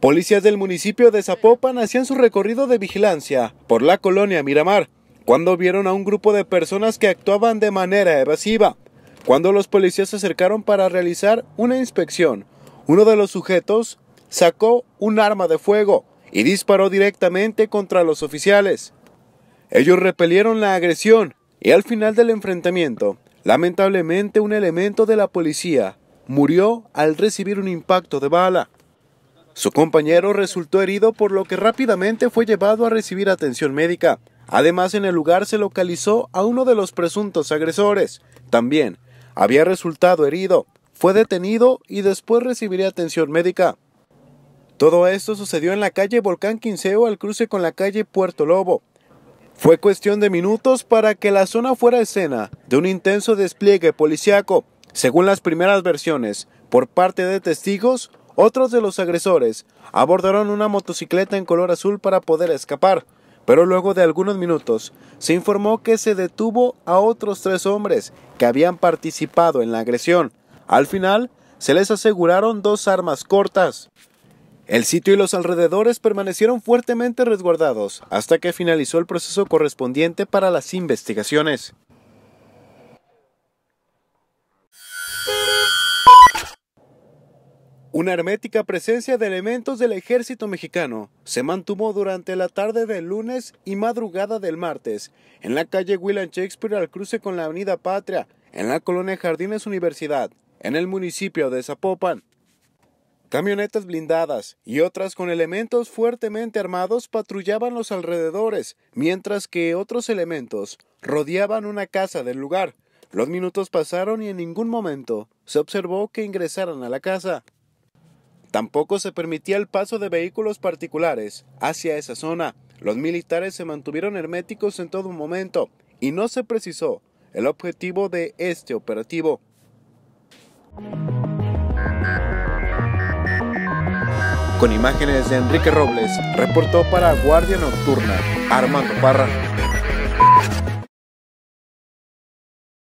Policías del municipio de Zapopan hacían su recorrido de vigilancia por la colonia Miramar, cuando vieron a un grupo de personas que actuaban de manera evasiva. Cuando los policías se acercaron para realizar una inspección, uno de los sujetos sacó un arma de fuego y disparó directamente contra los oficiales. Ellos repelieron la agresión y al final del enfrentamiento, lamentablemente un elemento de la policía murió al recibir un impacto de bala. Su compañero resultó herido por lo que rápidamente fue llevado a recibir atención médica. Además, en el lugar se localizó a uno de los presuntos agresores. También había resultado herido, fue detenido y después recibiría atención médica. Todo esto sucedió en la calle Volcán Quinceo al cruce con la calle Puerto Lobo. Fue cuestión de minutos para que la zona fuera escena de un intenso despliegue policiaco. Según las primeras versiones, por parte de testigos, otros de los agresores abordaron una motocicleta en color azul para poder escapar, pero luego de algunos minutos se informó que se detuvo a otros tres hombres que habían participado en la agresión. Al final, se les aseguraron dos armas cortas. El sitio y los alrededores permanecieron fuertemente resguardados hasta que finalizó el proceso correspondiente para las investigaciones. Una hermética presencia de elementos del ejército mexicano se mantuvo durante la tarde del lunes y madrugada del martes en la calle William Shakespeare al cruce con la avenida Patria, en la colonia Jardines Universidad, en el municipio de Zapopan. Camionetas blindadas y otras con elementos fuertemente armados patrullaban los alrededores, mientras que otros elementos rodeaban una casa del lugar. Los minutos pasaron y en ningún momento se observó que ingresaran a la casa. Tampoco se permitía el paso de vehículos particulares hacia esa zona. Los militares se mantuvieron herméticos en todo momento y no se precisó el objetivo de este operativo. Con imágenes de Enrique Robles, reportó para Guardia Nocturna Armando Parra.